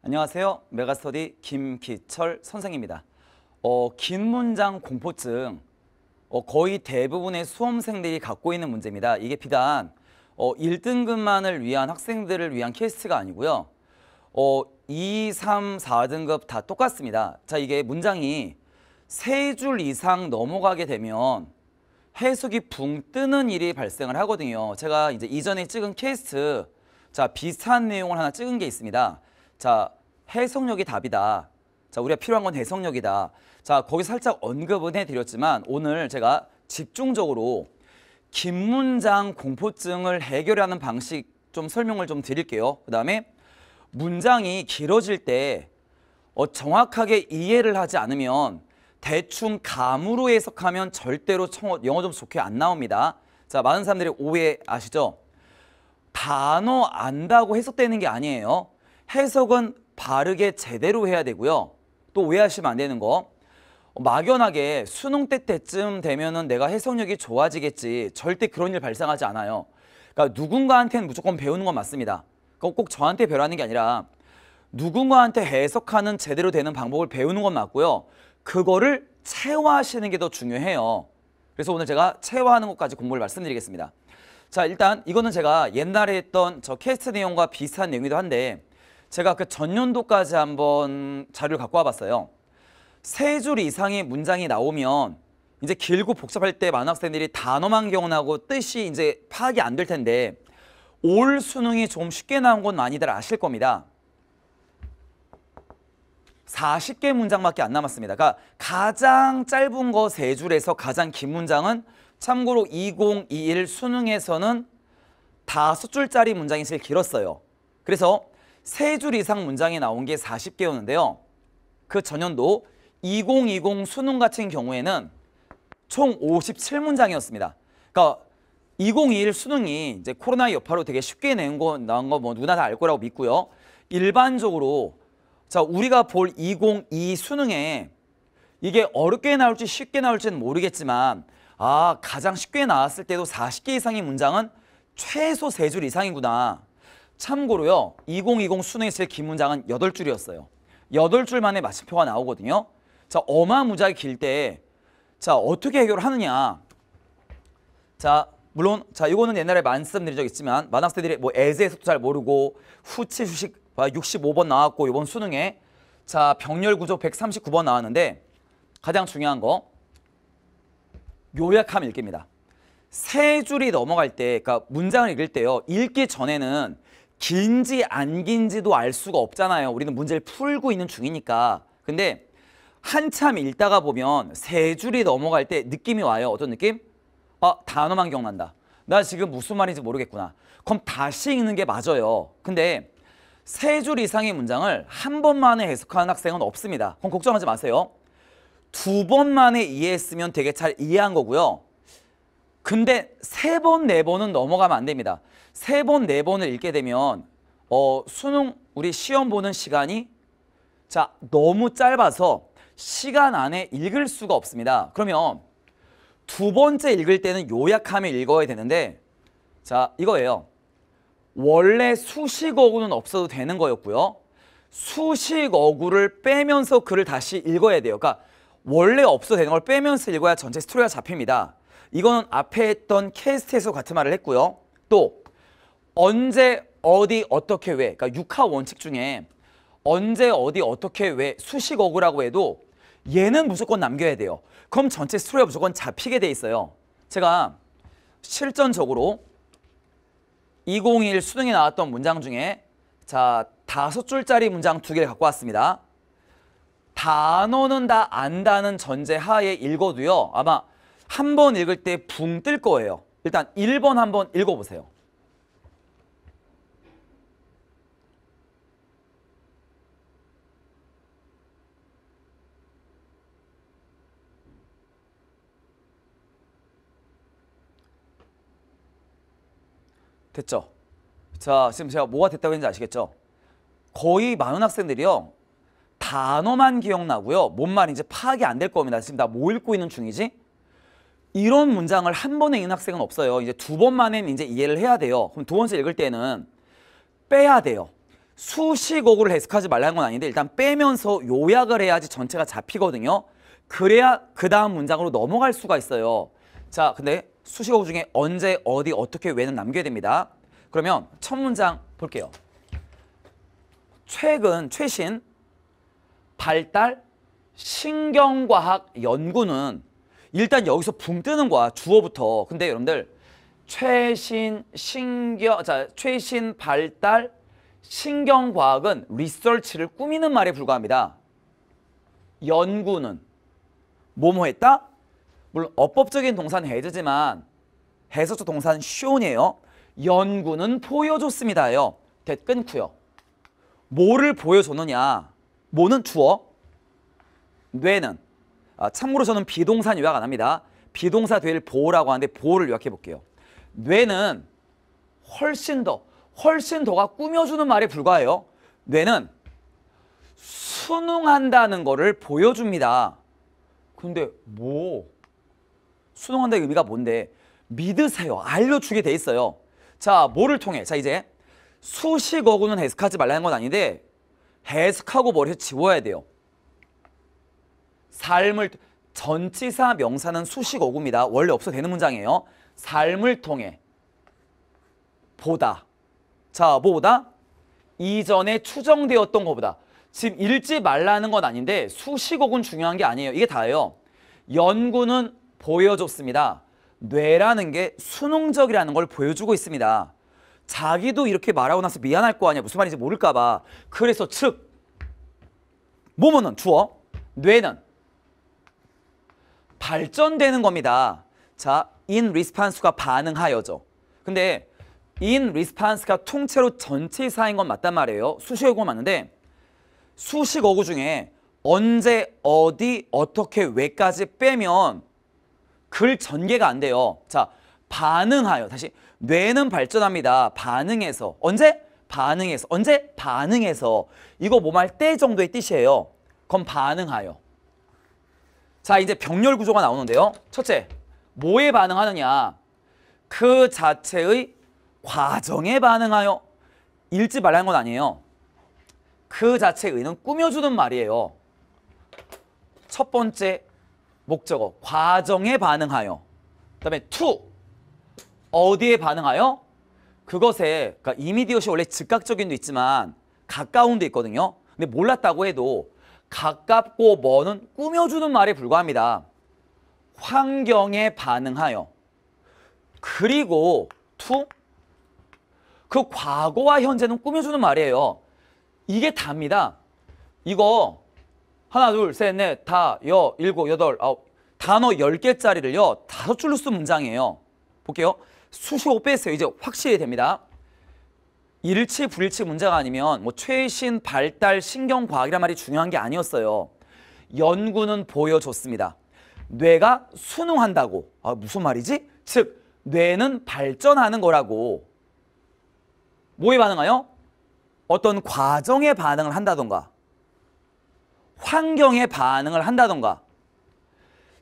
안녕하세요. 메가스터디 김기철 선생입니다. 어, 긴 문장 공포증 어, 거의 대부분의 수험생들이 갖고 있는 문제입니다. 이게 비단 어, 1등급만을 위한 학생들을 위한 케이스가 아니고요. 어, 2, 3, 4등급 다 똑같습니다. 자, 이게 문장이 세 줄 이상 넘어가게 되면 해석이 붕 뜨는 일이 발생을 하거든요. 제가 이제 이전에 찍은 케이스 자, 비슷한 내용을 하나 찍은 게 있습니다. 자, 해석력이 답이다. 자, 우리가 필요한 건 해석력이다. 자, 거기 살짝 언급은 해드렸지만 오늘 제가 집중적으로 긴 문장 공포증을 해결하는 방식 좀 설명을 좀 드릴게요. 그 다음에 문장이 길어질 때 어, 정확하게 이해를 하지 않으면 대충 감으로 해석하면 절대로 청어, 영어 좀 좋게 안 나옵니다. 자, 많은 사람들이 오해 아시죠? 단어 안다고 해석되는 게 아니에요. 해석은 바르게 제대로 해야 되고요. 또 오해하시면 안 되는 거. 막연하게 수능 때 때쯤 되면은 내가 해석력이 좋아지겠지. 절대 그런 일 발생하지 않아요. 그러니까 누군가한테는 무조건 배우는 건 맞습니다. 꼭 저한테 배우라는 게 아니라 누군가한테 해석하는 제대로 되는 방법을 배우는 건 맞고요. 그거를 체화하시는 게 더 중요해요. 그래서 오늘 제가 체화하는 것까지 공부를 말씀드리겠습니다. 자 일단 이거는 제가 옛날에 했던 저 캐스트 내용과 비슷한 내용이기도 한데 제가 그 전년도까지 한번 자료를 갖고 와봤어요. 세 줄 이상의 문장이 나오면 이제 길고 복잡할 때 만학생들이 단어만 기억나고 뜻이 이제 파악이 안 될 텐데 올 수능이 좀 쉽게 나온 건 많이들 아실 겁니다. 40개 문장밖에 안 남았습니다. 그러니까 가장 짧은 거 세 줄에서 가장 긴 문장은 참고로 2021 수능에서는 다섯 줄짜리 문장이 제일 길었어요. 그래서 세줄 이상 문장이 나온 게 40개였는데요. 그 전년도 2020 수능 같은 경우에는 총 57문장이었습니다. 그러니까 2021 수능이 이제 코로나 여파로 되게 쉽게 낸 거, 나온 거 뭐 누나 다 알 거라고 믿고요. 일반적으로 자 우리가 볼 2022 수능에 이게 어렵게 나올지 쉽게 나올지는 모르겠지만 아 가장 쉽게 나왔을 때도 40개 이상의 문장은 최소 세 줄 이상이구나. 참고로요. 2020 수능에 쓸 기문장은 8줄이었어요. 8줄 만에 마침표가 나오거든요. 자, 어마무지하게 길때 자, 어떻게 해결을 하느냐. 자, 물론 자, 이거는 옛날에 말씀드린 적 있지만 만학생들이 뭐 애제에서도 잘 모르고 후치 수식 65번 나왔고 이번 수능에 자, 병렬 구조 139번 나왔는데 가장 중요한 거 요약함 읽기니다세 줄이 넘어갈 때, 그러니까 문장을 읽을 때요. 읽기 전에는 긴지 안 긴지도 알 수가 없잖아요. 우리는 문제를 풀고 있는 중이니까. 근데 한참 읽다가 보면 세 줄이 넘어갈 때 느낌이 와요. 어떤 느낌? 아, 단어만 기억난다. 나 지금 무슨 말인지 모르겠구나. 그럼 다시 읽는 게 맞아요. 근데 세 줄 이상의 문장을 한 번만에 해석하는 학생은 없습니다. 그럼 걱정하지 마세요. 두 번만에 이해했으면 되게 잘 이해한 거고요. 근데 세 번, 네 번은 넘어가면 안 됩니다. 세 번, 네 번을 읽게 되면 어, 수능 우리 시험 보는 시간이 자 너무 짧아서 시간 안에 읽을 수가 없습니다. 그러면 두 번째 읽을 때는 요약하며 읽어야 되는데 자 이거예요. 원래 수식어구는 없어도 되는 거였고요. 수식어구를 빼면서 글을 다시 읽어야 돼요. 그러니까 원래 없어도 되는 걸 빼면서 읽어야 전체 스토리가 잡힙니다. 이거는 앞에 했던 캐스트에서 같은 말을 했고요. 또 언제 어디 어떻게 왜 그러니까 육하 원칙 중에 언제 어디 어떻게 왜 수식 어구라고 해도 얘는 무조건 남겨야 돼요. 그럼 전체 스토리 무조건 잡히게 돼 있어요. 제가 실전적으로 2 0 1 수능에 나왔던 문장 중에 자 다섯 줄짜리 문장 두 개를 갖고 왔습니다. 단어는 다 안다는 전제 하에 읽어도요. 아마 한 번 읽을 때 붕 뜰 거예요. 일단 1번 한번 읽어보세요. 됐죠? 자, 지금 제가 뭐가 됐다고 했는지 아시겠죠? 거의 많은 학생들이요. 단어만 기억나고요. 뭔 말인지 파악이 안 될 겁니다. 지금 나 뭐 읽고 있는 중이지? 이런 문장을 한 번에 읽는 학생은 없어요. 이제 두번만에 이제 이해를 해야 돼요. 그럼 두 번째 읽을 때는 빼야 돼요. 수식어구를 해석하지 말라는 건 아닌데 일단 빼면서 요약을 해야지 전체가 잡히거든요. 그래야 그 다음 문장으로 넘어갈 수가 있어요. 자, 근데 수식어 중에 언제, 어디, 어떻게, 왜는 남겨야 됩니다. 그러면 첫 문장 볼게요. 최근, 최신 발달 신경과학 연구는 일단 여기서 붕 뜨는 거야, 주어부터. 근데 여러분들 최신 신경, 자, 최신 발달 신경과학은 리서치를 꾸미는 말에 불과합니다. 연구는 뭐뭐 했다? 물론 어법적인 동사는 해제지만 해서조 동사는 운이에요 연구는 보여줬습니다요. 댓 끊고요. 뭐를 보여줬느냐. 뭐는 주어. 뇌는. 아, 참고로 저는 비동사 요약 안 합니다. 비동사 될 보라고 하는데 보를 요약해 볼게요. 뇌는 훨씬 더, 훨씬 더가 꾸며주는 말에 불과해요. 뇌는 순응한다는 거를 보여줍니다. 근데 뭐? 수응한다의 의미가 뭔데? 믿으세요. 알려주게 돼 있어요. 자, 뭐를 통해? 자, 이제 수식어구는 해석하지 말라는 건 아닌데 해석하고 머리에 지워야 돼요. 삶을 전치사 명사는 수식어구입니다. 원래 없어도 되는 문장이에요. 삶을 통해 보다. 자, 뭐보다? 이전에 추정되었던 것보다. 지금 읽지 말라는 건 아닌데 수식어군 중요한 게 아니에요. 이게 다예요. 연구는 보여줬습니다. 뇌라는 게 수능적이라는 걸 보여주고 있습니다. 자기도 이렇게 말하고 나서 미안할 거 아니야. 무슨 말인지 모를까 봐. 그래서 즉 몸은 주어, 뇌는 발전되는 겁니다. 자, in r e s 가 반응하여죠. 근데 in r e s 가 통째로 전치사인 건 맞단 말이에요. 수식어고 맞는데 수식어구 중에 언제, 어디, 어떻게, 왜까지 빼면 글 전개가 안 돼요. 자, 반응하여. 다시 뇌는 발전합니다. 반응해서. 언제? 반응해서. 언제? 반응해서. 이거 뭐 말 때 정도의 뜻이에요. 그럼 반응하여. 자, 이제 병렬 구조가 나오는데요. 첫째, 뭐에 반응하느냐? 그 자체의 과정에 반응하여. 읽지 말라는 건 아니에요. 그 자체의는 꾸며주는 말이에요. 첫 번째 목적어 과정에 반응하여 그다음에 to 어디에 반응하여 그것에 그러니까 이미디엇이 원래 즉각적인 도 있지만 가까운 도 있거든요. 근데 몰랐다고 해도 가깝고 먼은 꾸며주는 말에 불과합니다. 환경에 반응하여 그리고 to 그 과거와 현재는 꾸며주는 말이에요. 이게 답니다. 이거 하나, 둘, 셋, 넷, 다, 여, 일곱, 여덟, 아홉. 단어 열개짜리를요 다섯 줄로 쓴 문장이에요. 볼게요. 수시오 빼세요. 이제 확실히 됩니다. 일치 불일치 문제가 아니면 뭐 최신 발달 신경과학이란 말이 중요한 게 아니었어요. 연구는 보여줬습니다. 뇌가 순응한다고. 아, 무슨 말이지? 즉 뇌는 발전하는 거라고. 뭐에 반응하여? 어떤 과정에 반응을 한다던가 환경에 반응을 한다던가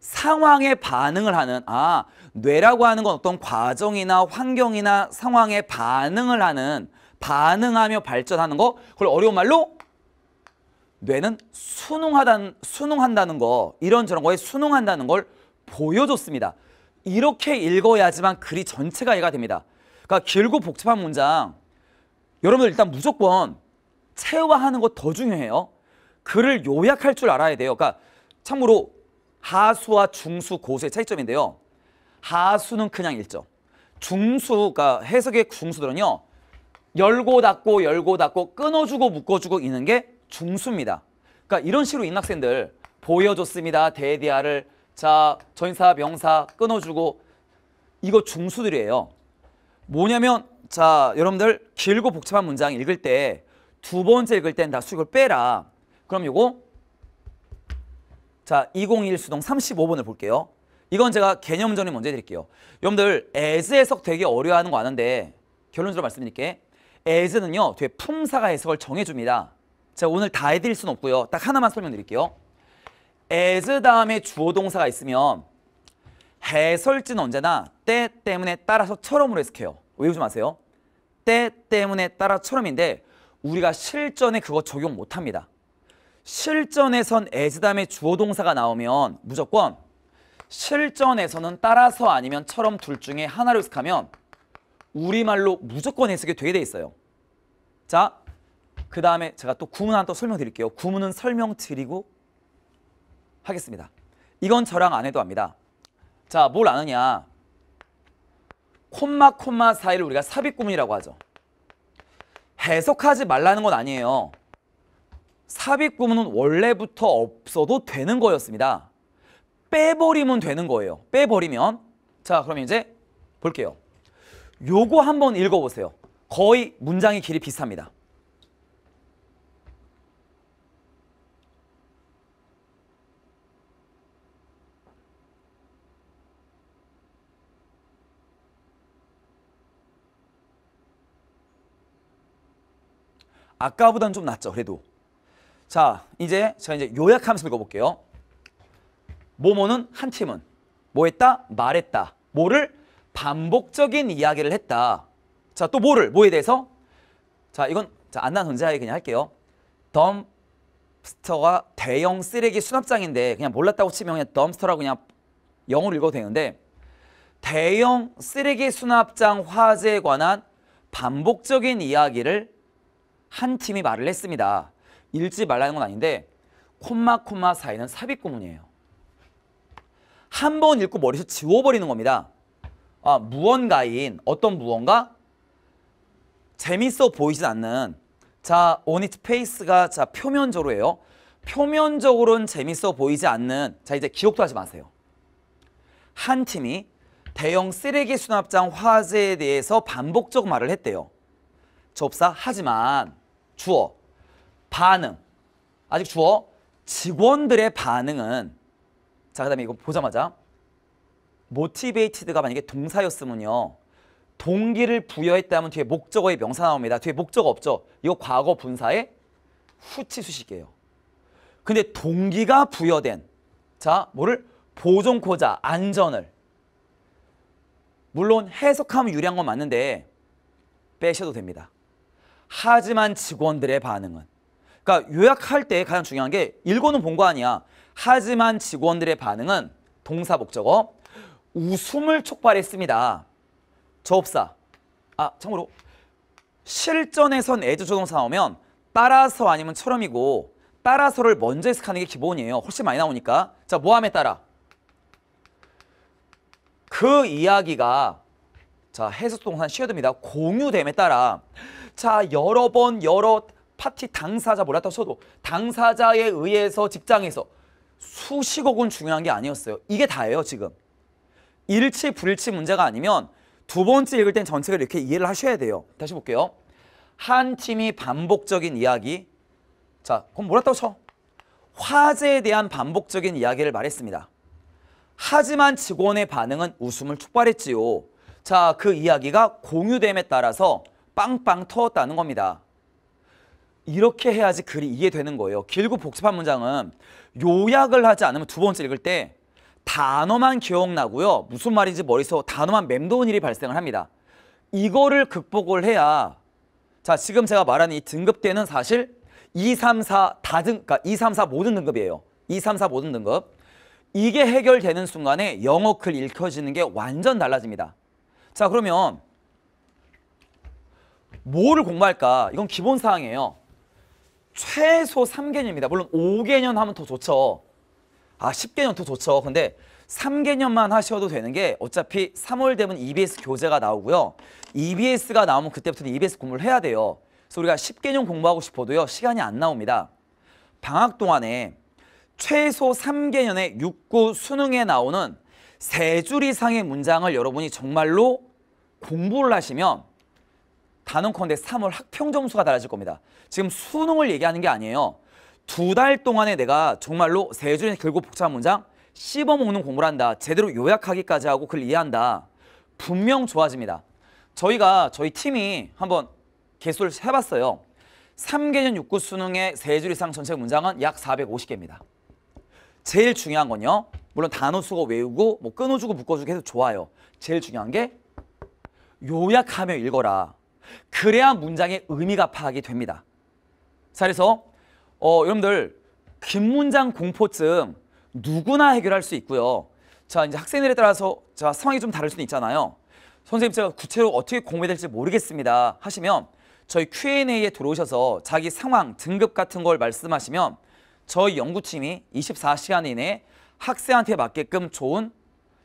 상황에 반응을 하는 아 뇌라고 하는 건 어떤 과정이나 환경이나 상황에 반응을 하는 반응하며 발전하는 거 그걸 어려운 말로 뇌는 순응하다는 순응한다는 거 이런저런 거에 순응한다는 걸 보여줬습니다. 이렇게 읽어야지만 글이 전체가 이해가 됩니다. 그러니까 길고 복잡한 문장 여러분들 일단 무조건 체화하는 거 더 중요해요. 글을 요약할 줄 알아야 돼요. 그러니까 참고로 하수와 중수, 고수의 차이점인데요. 하수는 그냥 1점. 중수가 해석의 중수들은요. 열고 닫고 열고 닫고 끊어주고 묶어주고 있는 게 중수입니다. 그러니까 이런 식으로 인학생들 보여줬습니다. 대디아를 자 전사 명사 끊어주고 이거 중수들이에요. 뭐냐면 자 여러분들 길고 복잡한 문장 읽을 때 두 번째 읽을 땐 다 수익을 빼라. 그럼 요거 자201 수동 35번을 볼게요. 이건 제가 개념 전에 먼저 해드릴게요. 여러분들 as 해석 되게 어려워하는 거 아는데 결론적으로 말씀드릴게. as는요 뒤에 품사가 해석을 정해줍니다. 제가 오늘 다 해드릴 수 없고요. 딱 하나만 설명드릴게요. as 다음에 주어 동사가 있으면 해설진 언제나 때 때문에 따라서 처럼으로 해석해요. 외우지 마세요. 때 때문에 따라 처럼인데 우리가 실전에 그거 적용 못합니다. 실전에선 as 다음에 주어 동사가 나오면 무조건 실전에서는 따라서 아니면 처럼 둘 중에 하나로 해석하면 우리말로 무조건 해석이 되게 돼 있어요. 자, 그 다음에 제가 또 구문 하또 설명드릴게요. 구문은 설명드리고 하겠습니다. 이건 저랑 안 해도 합니다. 자, 뭘 아느냐. 콤마 콤마 사이를 우리가 삽입구문이라고 하죠. 해석하지 말라는 건 아니에요. 삽입구문은 원래부터 없어도 되는 거였습니다. 빼버리면 되는 거예요. 빼버리면 자 그럼 이제 볼게요. 요거 한번 읽어보세요. 거의 문장의 길이 비슷합니다. 아까보단 좀 낫죠 그래도 자, 이제 제가 이제 요약하면서 읽어볼게요. 뭐뭐는 한 팀은 뭐 했다? 말했다. 뭐를? 반복적인 이야기를 했다. 자, 또 뭐를? 뭐에 대해서? 자, 이건 자, 안난 혼자에 그냥 할게요. 덤스터가 대형 쓰레기 수납장인데 그냥 몰랐다고 치면 그냥 덤스터라고 그냥 영어로 읽어도 되는데 대형 쓰레기 수납장 화재에 관한 반복적인 이야기를 한 팀이 말을 했습니다. 읽지 말라는 건 아닌데 콤마 콤마 사이는 삽입 구문이에요. 한 번 읽고 머리에서 지워버리는 겁니다. 아, 무언가인 어떤 무언가 재밌어 보이진 않는 자, 오니트 페이스가 자 표면적으로 예요 표면적으로는 재밌어 보이지 않는 자 이제 기억도 하지 마세요. 한 팀이 대형 쓰레기 수납장 화재에 대해서 반복적 말을 했대요. 접사 하지만 주어 반응. 아직 주어. 직원들의 반응은 자, 그다음에 이거 보자마자 m o t i v a 가 만약에 동사였으면요. 동기를 부여했다면 뒤에 목적어의 명사 나옵니다. 뒤에 목적어 없죠. 이거 과거 분사의 후치 수식이에요. 근데 동기가 부여된 자, 뭐를 보존코자 안전을 물론 해석하면 유리한 건 맞는데 빼셔도 됩니다. 하지만 직원들의 반응은 그러니까 요약할 때 가장 중요한 게 읽어는 본 거 아니야. 하지만 직원들의 반응은 동사 목적어 웃음을 촉발했습니다. 저사 아, 참고로 실전에선 애주조동사 오면 따라서 아니면 처럼이고 따라서를 먼저 해석하는 게 기본이에요. 훨씬 많이 나오니까. 자, 모함에 따라. 그 이야기가 자 해석동산 쉬어듭니다. 공유됨에 따라 자 여러 번 여러 파티 당사자 몰랐다 쳐도 당사자에 의해서 직장에서 수십억 원 중요한 게 아니었어요. 이게 다예요 지금. 일치 불일치 문제가 아니면 두 번째 읽을 땐 전체를 이렇게 이해를 하셔야 돼요. 다시 볼게요. 한 팀이 반복적인 이야기. 자 그럼 몰랐다고 쳐. 화제에 대한 반복적인 이야기를 말했습니다. 하지만 직원의 반응은 웃음을 촉발했지요. 자, 그 이야기가 공유됨에 따라서 빵빵 터졌다는 겁니다. 이렇게 해야지 글이 이해되는 거예요. 길고 복잡한 문장은 요약을 하지 않으면 두 번째 읽을 때 단어만 기억나고요. 무슨 말인지 머릿속 단어만 맴도는 일이 발생을 합니다. 이거를 극복을 해야 자 지금 제가 말한 이 등급대는 사실 2, 3, 4 다등 그러니까 2, 3, 4 모든 등급이에요. 2, 3, 4 모든 등급. 이게 해결되는 순간에 영어 글 읽혀지는 게 완전 달라집니다. 자 그러면 뭐를 공부할까? 이건 기본 사항이에요. 최소 3개년입니다. 물론 5개년 하면 더 좋죠. 아 10개년 더 좋죠. 근데 3개년만 하셔도 되는 게 어차피 3월 되면 EBS 교재가 나오고요. EBS가 나오면 그때부터는 EBS 공부를 해야 돼요. 그래서 우리가 10개년 공부하고 싶어도요. 시간이 안 나옵니다. 방학 동안에 최소 3개년의 6구 수능에 나오는 세 줄 이상의 문장을 여러분이 정말로 공부를 하시면 단원컨대 3월 학평 점수가 달라질 겁니다. 지금 수능을 얘기하는 게 아니에요. 두 달 동안에 내가 정말로 세 줄의 결국 복잡한 문장 씹어먹는 공부를 한다. 제대로 요약하기까지 하고 그걸 이해한다. 분명 좋아집니다. 저희가 저희 팀이 한번 개수를 해봤어요. 3개년 6구 수능의 세 줄 이상 전체 문장은 약 450개입니다. 제일 중요한 건요. 물론 단어 수거 외우고 뭐 끊어주고 묶어주고 해서 좋아요. 제일 중요한 게 요약하며 읽어라. 그래야 문장의 의미가 파악이 됩니다. 자, 그래서 어, 여러분들 긴 문장 공포증 누구나 해결할 수 있고요. 자, 이제 학생들에 따라서 자, 상황이 좀 다를 수는 있잖아요. 선생님 제가 구체로 적으 어떻게 공부될지 모르겠습니다 하시면 저희 Q&A에 들어오셔서 자기 상황, 등급 같은 걸 말씀하시면 저희 연구팀이 24시간 이내에 학생한테 맞게끔 좋은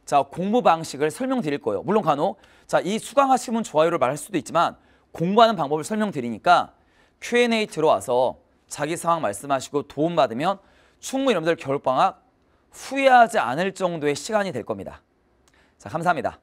자 공부 방식을 설명드릴 거예요. 물론 간혹 자이 수강하시면 좋아요를 말할 수도 있지만 공부하는 방법을 설명드리니까 Q&A 들어와서 자기 상황 말씀하시고 도움받으면 충분히 여러분들 겨울방학 후회하지 않을 정도의 시간이 될 겁니다. 자, 감사합니다.